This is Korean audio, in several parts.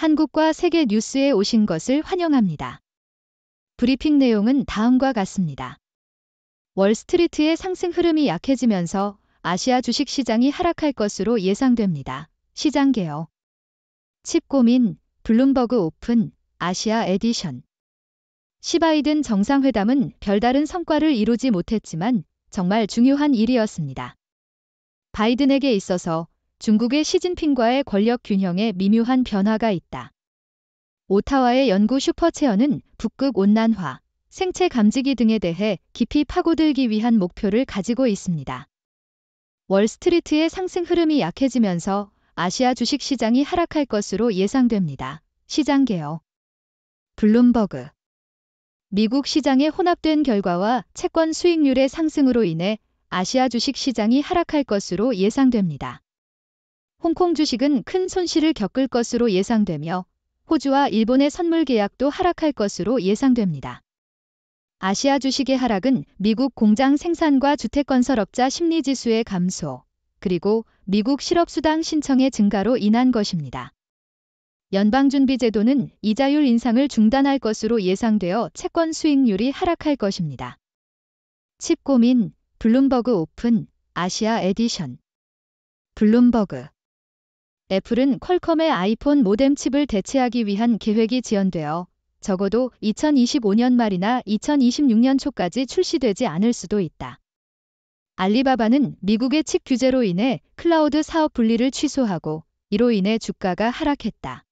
한국과 세계 뉴스에 오신 것을 환영합니다. 브리핑 내용은 다음과 같습니다. 월스트리트의 상승 흐름이 약해지면서 아시아 주식 시장이 하락할 것으로 예상됩니다. 시장 개요. 칩 고민, 블룸버그 오픈, 아시아 에디션. 시바이든 정상회담은 별다른 성과를 이루지 못했지만 정말 중요한 일이었습니다. 바이든에게 있어서 중국의 시진핑과의 권력 균형에 미묘한 변화가 있다. 오타와의 연구 슈퍼체어는 북극 온난화, 생체 감지기 등에 대해 깊이 파고들기 위한 목표를 가지고 있습니다. 월스트리트의 상승 흐름이 약해지면서 아시아 주식 시장이 하락할 것으로 예상됩니다. 시장 개요. 블룸버그. 미국 시장에 혼합된 결과와 채권 수익률의 상승으로 인해 아시아 주식 시장이 하락할 것으로 예상됩니다. 홍콩 주식은 큰 손실을 겪을 것으로 예상되며 호주와 일본의 선물 계약도 하락할 것으로 예상됩니다. 아시아 주식의 하락은 미국 공장 생산과 주택건설업자 심리지수의 감소, 그리고 미국 실업수당 신청의 증가로 인한 것입니다. 연방준비제도는 이자율 인상을 중단할 것으로 예상되어 채권 수익률이 하락할 것입니다. 칩 고민, 블룸버그 오픈, 아시아 에디션. 블룸버그 애플은 퀄컴의 아이폰 모뎀 칩을 대체하기 위한 계획이 지연되어 적어도 2025년 말이나 2026년 초까지 출시되지 않을 수도 있다. 알리바바는 미국의 칩 규제로 인해 클라우드 사업 분리를 취소하고 이로 인해 주가가 하락했다.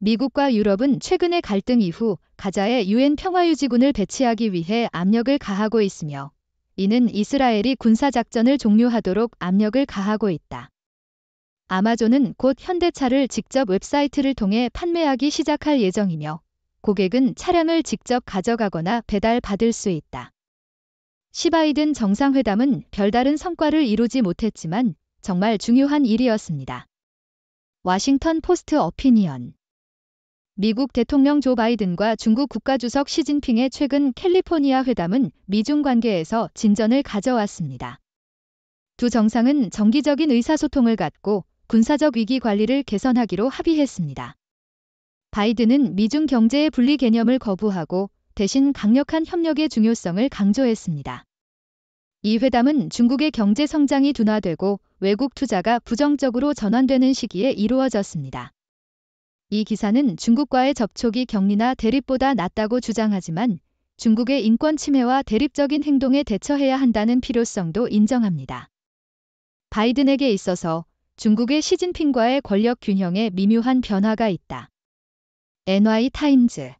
미국과 유럽은 최근의 갈등 이후 가자에 유엔 평화유지군을 배치하기 위해 압력을 가하고 있으며 이는 이스라엘이 군사작전을 종료하도록 압력을 가하고 있다. 아마존은 곧 현대차를 직접 웹사이트를 통해 판매하기 시작할 예정이며 고객은 차량을 직접 가져가거나 배달받을 수 있다. 시바이든 정상회담은 별다른 성과를 이루지 못했지만 정말 중요한 일이었습니다. 와싱턴 포스트 어피니언 미국 대통령 조 바이든과 중국 국가주석 시진핑의 최근 캘리포니아 회담은 미중 관계에서 진전을 가져왔습니다. 두 정상은 정기적인 의사소통을 갖고 군사적 위기 관리를 개선하기로 합의했습니다. 바이든은 미중 경제의 분리 개념을 거부하고 대신 강력한 협력의 중요성을 강조했습니다. 이 회담은 중국의 경제 성장이 둔화되고 외국 투자가 부정적으로 전환되는 시기에 이루어졌습니다. 이 기사는 중국과의 접촉이 격리나 대립보다 낫다고 주장하지만 중국의 인권 침해와 대립적인 행동에 대처해야 한다는 필요성도 인정합니다. 바이든에게 있어서 중국의 시진핑과의 권력 균형에 미묘한 변화가 있다. NY 타임즈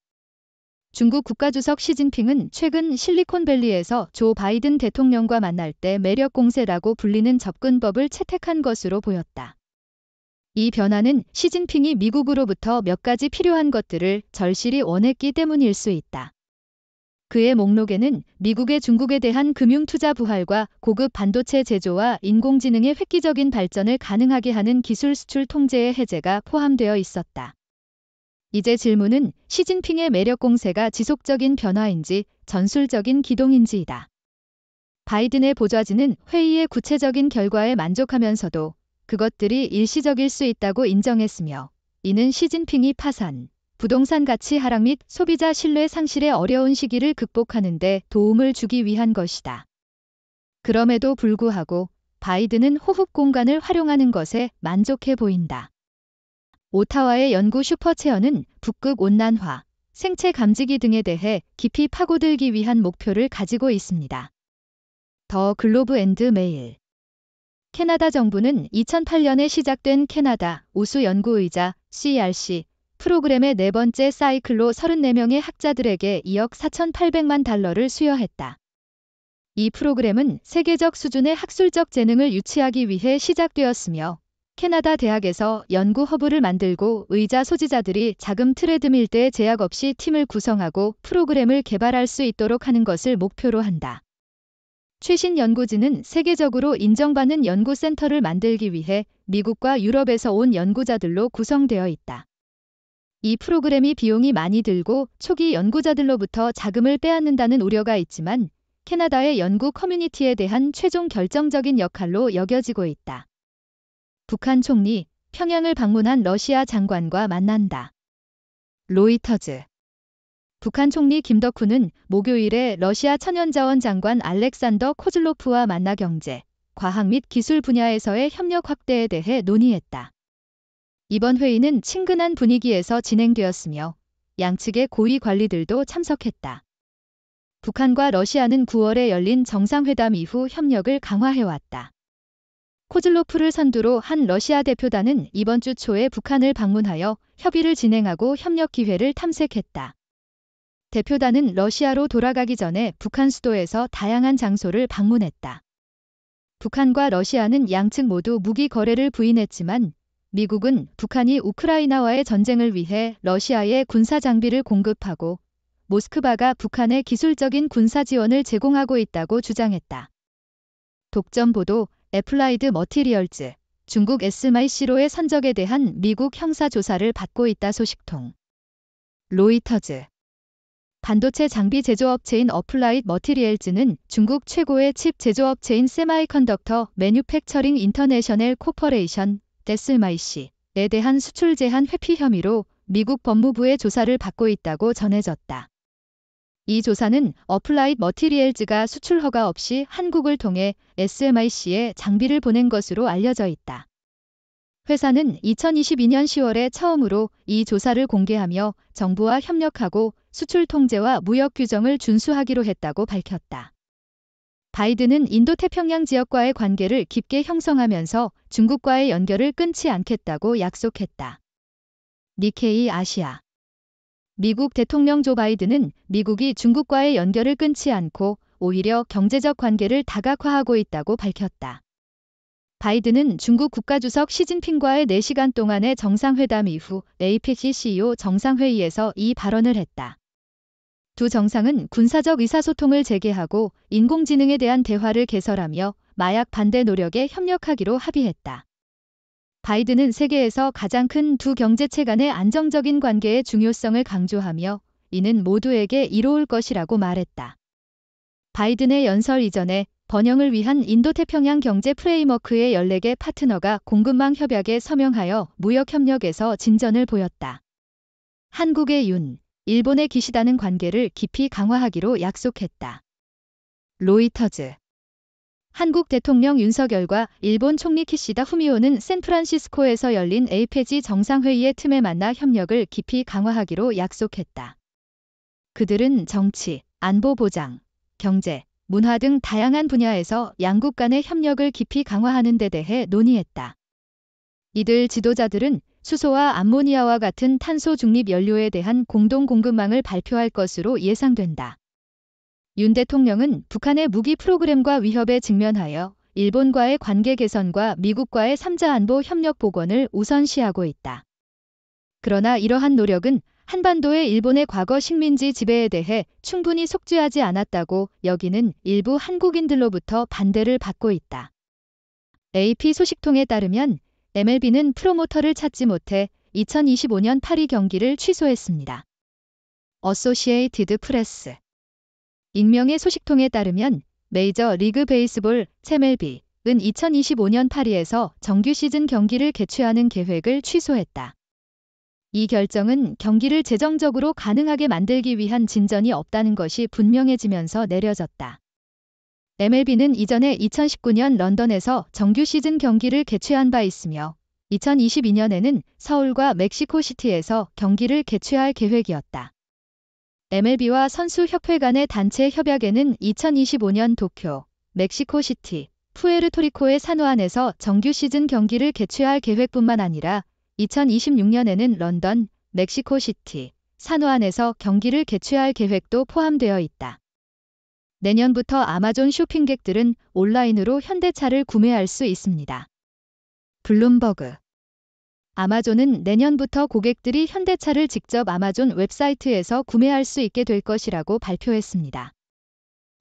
중국 국가주석 시진핑은 최근 실리콘밸리에서 조 바이든 대통령과 만날 때 매력 공세라고 불리는 접근법을 채택한 것으로 보였다. 이 변화는 시진핑이 미국으로부터 몇 가지 필요한 것들을 절실히 원했기 때문일 수 있다. 그의 목록에는 미국의 중국에 대한 금융 투자 부활과 고급 반도체 제조와 인공지능의 획기적인 발전을 가능하게 하는 기술 수출 통제의 해제가 포함되어 있었다. 이제 질문은 시진핑의 매력 공세가 지속적인 변화인지 전술적인 기동인지이다. 바이든의 보좌진은 회의의 구체적인 결과에 만족하면서도 그것들이 일시적일 수 있다고 인정했으며 이는 시진핑이 파산, 부동산 가치 하락 및 소비자 신뢰 상실의 어려운 시기를 극복하는 데 도움을 주기 위한 것이다. 그럼에도 불구하고 바이든은 호흡 공간을 활용하는 것에 만족해 보인다. 오타와의 연구 슈퍼체어는 북극 온난화, 생체 감지기 등에 대해 깊이 파고들기 위한 목표를 가지고 있습니다. 더 글로브 앤드 메일 캐나다 정부는 2008년에 시작된 캐나다 우수 연구의자 CRC 프로그램의 네 번째 사이클로 34명의 학자들에게 2억 4,800만 달러를 수여했다. 이 프로그램은 세계적 수준의 학술적 재능을 유치하기 위해 시작되었으며 캐나다 대학에서 연구 허브를 만들고 의자 소지자들이 자금 트레드밀 때 제약 없이 팀을 구성하고 프로그램을 개발할 수 있도록 하는 것을 목표로 한다. 최신 연구진은 세계적으로 인정받는 연구센터를 만들기 위해 미국과 유럽에서 온 연구자들로 구성되어 있다. 이 프로그램이 비용이 많이 들고 초기 연구자들로부터 자금을 빼앗는다는 우려가 있지만 캐나다의 연구 커뮤니티에 대한 최종 결정적인 역할로 여겨지고 있다. 북한 총리, 평양을 방문한 러시아 장관과 만난다. 로이터즈 북한 총리 김덕훈은 목요일에 러시아 천연자원 장관 알렉산더 코즐로프와 만나 경제, 과학 및 기술 분야에서의 협력 확대에 대해 논의했다. 이번 회의는 친근한 분위기에서 진행되었으며 양측의 고위 관리들도 참석했다. 북한과 러시아는 9월에 열린 정상회담 이후 협력을 강화해왔다. 코즐로프를 선두로 한 러시아 대표단은 이번 주 초에 북한을 방문하여 협의를 진행하고 협력 기회를 탐색했다. 대표단은 러시아로 돌아가기 전에 북한 수도에서 다양한 장소를 방문했다. 북한과 러시아는 양측 모두 무기 거래를 부인했지만 미국은 북한이 우크라이나와의 전쟁을 위해 러시아에 군사 장비를 공급하고 모스크바가 북한에 기술적인 군사 지원을 제공하고 있다고 주장했다. 독점 보도 애플라이드 머티리얼즈 중국 SMIC로의 선적에 대한 미국 형사 조사를 받고 있다 소식통. 로이터즈 반도체 장비 제조업체인 어플라이드 머티리얼즈는 중국 최고의 칩 제조업체인 세마이컨덕터 매뉴팩처링 인터내셔널 코퍼레이션 데슬마이 씨에 대한 수출 제한 회피 혐의로 미국 법무부의 조사를 받고 있다고 전해졌다. 이 조사는 어플라이드 머티리엘즈가 수출 허가 없이 한국을 통해 SMIC에 장비를 보낸 것으로 알려져 있다. 회사는 2022년 10월에 처음으로 이 조사를 공개하며 정부와 협력하고 수출 통제와 무역 규정을 준수하기로 했다고 밝혔다. 바이든은 인도태평양 지역과의 관계를 깊게 형성하면서 중국과의 연결을 끊지 않겠다고 약속했다. 니케이 아시아 미국 대통령 조 바이든은 미국이 중국과의 연결을 끊지 않고 오히려 경제적 관계를 다각화하고 있다고 밝혔다. 바이든은 중국 국가주석 시진핑과의 4시간 동안의 정상회담 이후 APEC CEO 정상회의에서 이 발언을 했다. 두 정상은 군사적 의사소통을 재개하고 인공지능에 대한 대화를 개설하며 마약 반대 노력에 협력하기로 합의했다. 바이든은 세계에서 가장 큰 두 경제체 간의 안정적인 관계의 중요성을 강조하며 이는 모두에게 이로울 것이라고 말했다. 바이든의 연설 이전에 번영을 위한 인도태평양 경제 프레임워크의 14개 파트너가 공급망 협약에 서명하여 무역협력에서 진전을 보였다. 한국의 윤, 일본의 기시다는 관계를 깊이 강화하기로 약속했다. 로이터즈 한국 대통령 윤석열과 일본 총리 키시다 후미오는 샌프란시스코에서 열린 에이페지 정상회의의 틈에 만나 협력을 깊이 강화하기로 약속했다. 그들은 정치, 안보 보장, 경제, 문화 등 다양한 분야에서 양국 간의 협력을 깊이 강화하는 데 대해 논의했다. 이들 지도자들은 수소와 암모니아와 같은 탄소 중립 연료에 대한 공동 공급망을 발표할 것으로 예상된다. 윤 대통령은 북한의 무기 프로그램과 위협에 직면하여 일본과의 관계 개선과 미국과의 3자 안보 협력 복원을 우선시하고 있다. 그러나 이러한 노력은 한반도의 일본의 과거 식민지 지배에 대해 충분히 속죄하지 않았다고 여기는 일부 한국인들로부터 반대를 받고 있다. AP 소식통에 따르면 MLB는 프로모터를 찾지 못해 2025년 파리 경기를 취소했습니다. 어소시에이티드 프레스 익명의 소식통에 따르면 메이저 리그 베이스볼 채멜비은 2025년 파리에서 정규 시즌 경기를 개최하는 계획을 취소했다. 이 결정은 경기를 재정적으로 가능하게 만들기 위한 진전이 없다는 것이 분명해지면서 내려졌다. MLB는 이전에 2019년 런던에서 정규 시즌 경기를 개최한 바 있으며 2022년에는 서울과 멕시코시티에서 경기를 개최할 계획이었다. MLB와 선수협회 간의 단체 협약에는 2025년 도쿄, 멕시코시티, 푸에르토리코의 산호안에서 정규 시즌 경기를 개최할 계획뿐만 아니라 2026년에는 런던, 멕시코시티, 산호안에서 경기를 개최할 계획도 포함되어 있다. 내년부터 아마존 쇼핑객들은 온라인으로 현대차를 구매할 수 있습니다. 블룸버그 아마존은 내년부터 고객들이 현대차를 직접 아마존 웹사이트에서 구매할 수 있게 될 것이라고 발표했습니다.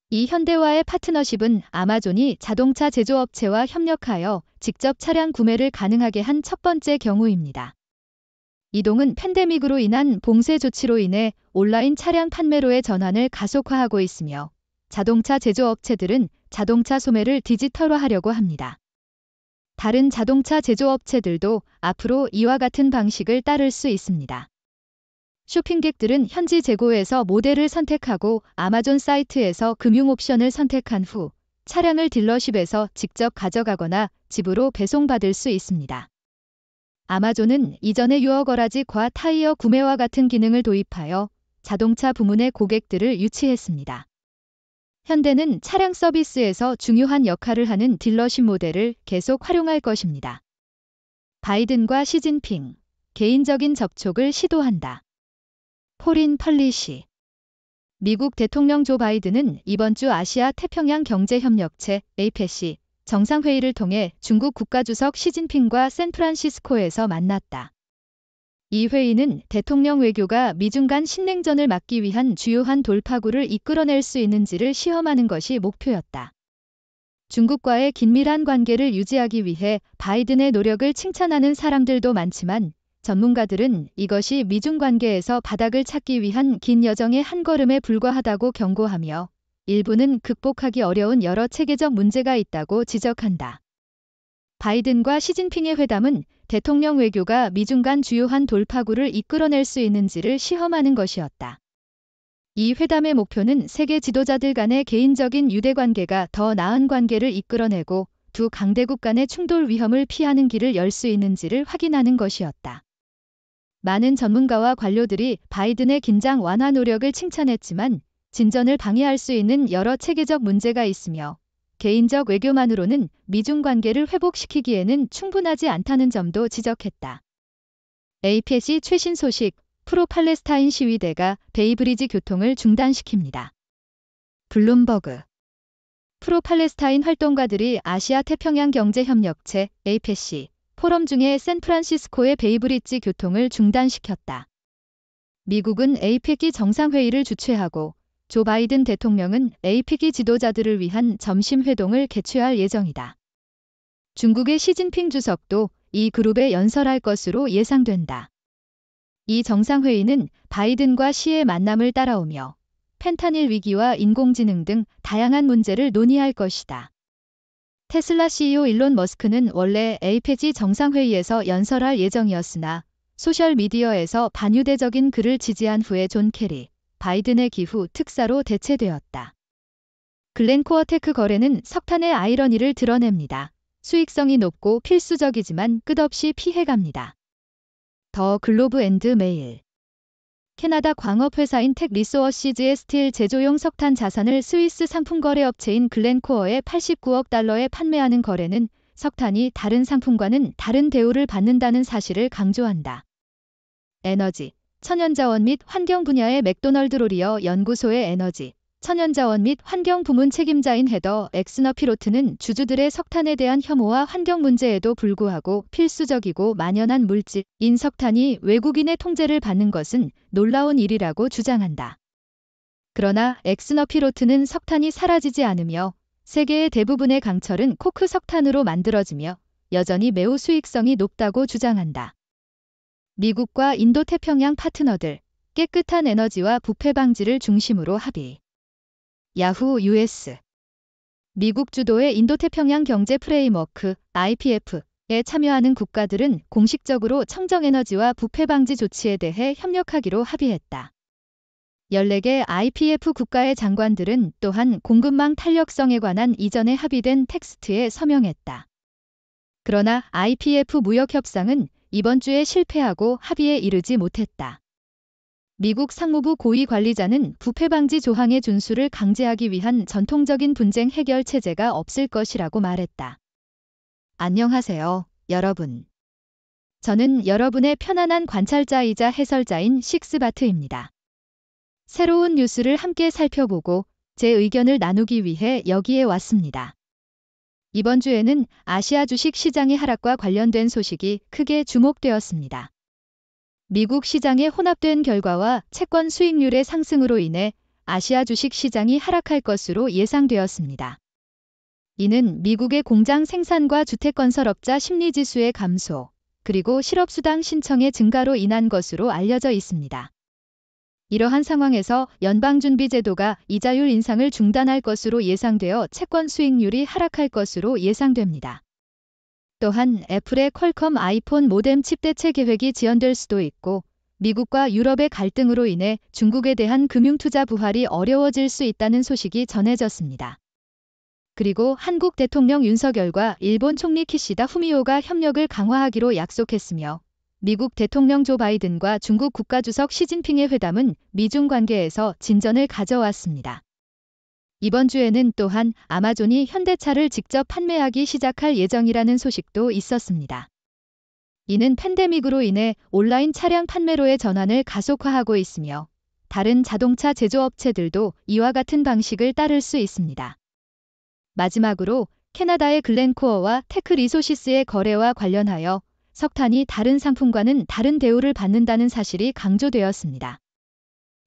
이 현대와의 파트너십은 아마존이 자동차 제조업체와 협력하여 직접 차량 구매를 가능하게 한 첫 번째 경우입니다. 이동은 팬데믹으로 인한 봉쇄 조치로 인해 온라인 차량 판매로의 전환을 가속화하고 있으며 자동차 제조업체들은 자동차 소매를 디지털화하려고 합니다. 다른 자동차 제조업체들도 앞으로 이와 같은 방식을 따를 수 있습니다. 쇼핑객들은 현지 재고에서 모델을 선택하고 아마존 사이트에서 금융 옵션을 선택한 후 차량을 딜러십에서 직접 가져가거나 집으로 배송받을 수 있습니다. 아마존은 이전에 유어 거라지과 타이어 구매와 같은 기능을 도입하여 자동차 부문의 고객들을 유치했습니다. 현대는 차량 서비스에서 중요한 역할을 하는 딜러십 모델을 계속 활용할 것입니다. 바이든과 시진핑, 개인적인 접촉을 시도한다. 포린 펄리시 미국 대통령 조 바이든은 이번 주 아시아 태평양 경제협력체 APEC 정상회의를 통해 중국 국가주석 시진핑과 샌프란시스코에서 만났다. 이 회의는 대통령 외교가 미중 간 신냉전을 막기 위한 주요한 돌파구를 이끌어낼 수 있는지를 시험하는 것이 목표였다. 중국과의 긴밀한 관계를 유지하기 위해 바이든의 노력을 칭찬하는 사람들도 많지만 전문가들은 이것이 미중 관계에서 바닥을 찾기 위한 긴 여정의 한 걸음에 불과하다고 경고하며 일부는 극복하기 어려운 여러 체계적 문제가 있다고 지적한다. 바이든과 시진핑의 회담은 대통령 외교가 미중 간 주요한 돌파구를 이끌어낼 수 있는지를 시험하는 것이었다. 이 회담의 목표는 세계 지도자들 간의 개인적인 유대 관계가 더 나은 관계를 이끌어내고 두 강대국 간의 충돌 위험을 피하는 길을 열 수 있는지를 확인하는 것이었다. 많은 전문가와 관료들이 바이든의 긴장 완화 노력을 칭찬했지만 진전을 방해할 수 있는 여러 체계적 문제가 있으며 개인적 외교만으로는 미중 관계를 회복시키기에는 충분하지 않다는 점도 지적했다. APS이 최신 소식, 프로팔레스타인 시위대가 베이브리지 교통을 중단시킵니다. 블룸버그 프로팔레스타인 활동가들이 아시아 태평양 경제협력체 a p s c 포럼 중에 샌프란시스코의 베이브리지 교통을 중단시켰다. 미국은 APEC 정상회의를 주최하고 조 바이든 대통령은 a p g 지도자들을 위한 점심 회동을 개최할 예정이다. 중국의 시진핑 주석도 이 그룹에 연설할 것으로 예상된다. 이 정상회의는 바이든과 시의 만남을 따라오며 펜타닐 위기와 인공지능 등 다양한 문제를 논의할 것이다. 테슬라 CEO 일론 머스크는 원래 APG 정상회의에서 연설할 예정이었으나 소셜미디어에서 반유대적인 글을 지지한 후에 존케리 바이든의 기후 특사로 대체되었다. 글렌코어 테크 거래는 석탄의 아이러니를 드러냅니다. 수익성이 높고 필수적이지만 끝없이 피해갑니다. 더 글로브 앤드 메일 캐나다 광업회사인 텍 리소어시즈의 스틸 제조용 석탄 자산을 스위스 상품거래업체인 글렌코어에 89억 달러에 판매하는 거래는 석탄이 다른 상품과는 다른 대우를 받는다는 사실을 강조한다. 에너지, 천연자원 및 환경 분야의 맥도널드 로리어 연구소의 에너지, 천연자원 및 환경 부문 책임자인 헤더 엑스너 피로트는 주주들의 석탄에 대한 혐오와 환경 문제에도 불구하고 필수적이고 만연한 물질인 석탄이 외국인의 통제를 받는 것은 놀라운 일이라고 주장한다. 그러나 엑스너 피로트는 석탄이 사라지지 않으며 세계의 대부분의 강철은 코크 석탄으로 만들어지며 여전히 매우 수익성이 높다고 주장한다. 미국과 인도태평양 파트너들 깨끗한 에너지와 부패 방지를 중심으로 합의. 야후 US 미국 주도의 인도태평양 경제 프레임워크 IPF에 참여하는 국가들은 공식적으로 청정에너지와 부패 방지 조치에 대해 협력하기로 합의했다. 14개 IPF 국가의 장관들은 또한 공급망 탄력성에 관한 이전에 합의된 텍스트에 서명했다. 그러나 IPF 무역 협상은 이번 주에 실패하고 합의에 이르지 못했다. 미국 상무부 고위 관리자는 부패 방지 조항의 준수를 강제하기 위한 전통적인 분쟁 해결 체제가 없을 것이라고 말했다. 안녕하세요, 여러분. 저는 여러분의 편안한 관찰자이자 해설자인 식스바트입니다. 새로운 뉴스를 함께 살펴보고 제 의견을 나누기 위해 여기에 왔습니다. 이번 주에는 아시아 주식 시장의 하락과 관련된 소식이 크게 주목되었습니다. 미국 시장에 혼합된 결과와 채권 수익률의 상승으로 인해 아시아 주식 시장이 하락할 것으로 예상되었습니다. 이는 미국의 공장 생산과 주택건설업자 심리지수의 감소, 그리고 실업수당 신청의 증가로 인한 것으로 알려져 있습니다. 이러한 상황에서 연방준비제도가 이자율 인상을 중단할 것으로 예상되어 채권 수익률이 하락할 것으로 예상됩니다. 또한 애플의 퀄컴 아이폰 모뎀 칩 대체 계획이 지연될 수도 있고 미국과 유럽의 갈등으로 인해 중국에 대한 금융투자 부활이 어려워질 수 있다는 소식이 전해졌습니다. 그리고 한국 대통령 윤석열과 일본 총리 키시다 후미오가 협력을 강화하기로 약속했으며 미국 대통령 조 바이든과 중국 국가주석 시진핑의 회담은 미중 관계에서 진전을 가져왔습니다. 이번 주에는 또한 아마존이 현대차를 직접 판매하기 시작할 예정이라는 소식도 있었습니다. 이는 팬데믹으로 인해 온라인 차량 판매로의 전환을 가속화하고 있으며 다른 자동차 제조업체들도 이와 같은 방식을 따를 수 있습니다. 마지막으로 캐나다의 글렌코어와 테크 리소시스의 거래와 관련하여 석탄이 다른 상품과는 다른 대우를 받는다는 사실이 강조되었습니다.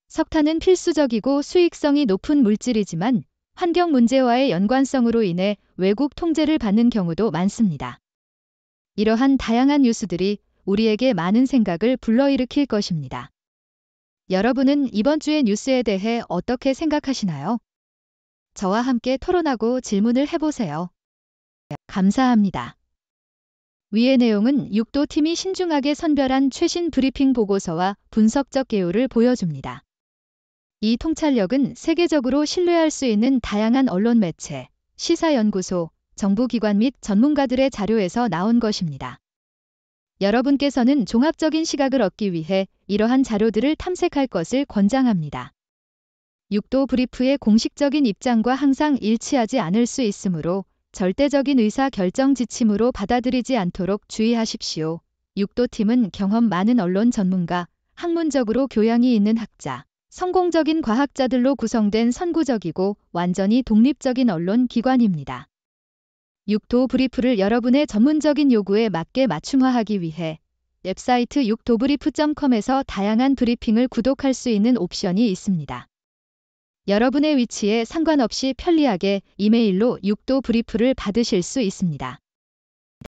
석탄은 필수적이고 수익성이 높은 물질이지만 환경 문제와의 연관성으로 인해 외국 통제를 받는 경우도 많습니다. 이러한 다양한 뉴스들이 우리에게 많은 생각을 불러일으킬 것입니다. 여러분은 이번 주의 뉴스에 대해 어떻게 생각하시나요? 저와 함께 토론하고 질문을 해보세요. 감사합니다. 위의 내용은 6도 팀이 신중하게 선별한 최신 브리핑 보고서와 분석적 개요를 보여줍니다. 이 통찰력은 세계적으로 신뢰할 수 있는 다양한 언론 매체, 시사연구소, 정부기관 및 전문가들의 자료에서 나온 것입니다. 여러분께서는 종합적인 시각을 얻기 위해 이러한 자료들을 탐색할 것을 권장합니다. 6도 브리프의 공식적인 입장과 항상 일치하지 않을 수 있으므로 절대적인 의사 결정 지침으로 받아들이지 않도록 주의하십시오. 6도 팀은 경험 많은 언론 전문가, 학문적으로 교양이 있는 학자, 성공적인 과학자들로 구성된 선구적이고 완전히 독립적인 언론 기관입니다. 6도 브리프를 여러분의 전문적인 요구에 맞게 맞춤화하기 위해 웹사이트 6도브리프.com에서 다양한 브리핑을 구독할 수 있는 옵션이 있습니다. 여러분의 위치에 상관없이 편리하게 이메일로 6도 브리프를 받으실 수 있습니다.